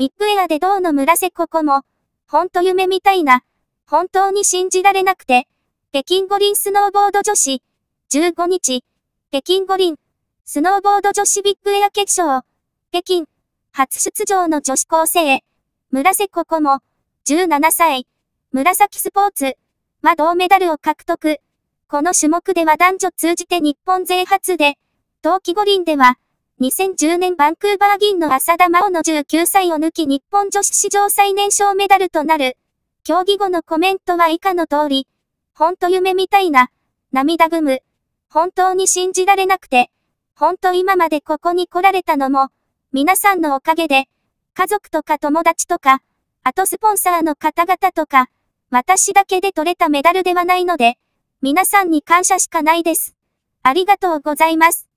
ビッグエアで銅の村瀬ここも、ほんと夢みたいな、本当に信じられなくて、北京五輪スノーボード女子、15日、北京五輪、スノーボード女子ビッグエア決勝、北京、初出場の女子高生、村瀬ここも、17歳、紫スポーツ、は銅メダルを獲得。この種目では男女通じて日本勢初で、冬季五輪では、2010年バンクーバー銀の浅田真央の19歳を抜き日本女子史上最年少メダルとなる。競技後のコメントは以下の通り。ほんと夢みたいな。涙ぐむ。本当に信じられなくて。ほんと今までここに来られたのも、皆さんのおかげで、家族とか友達とか、あとスポンサーの方々とか、私だけで取れたメダルではないので、皆さんに感謝しかないです。ありがとうございます。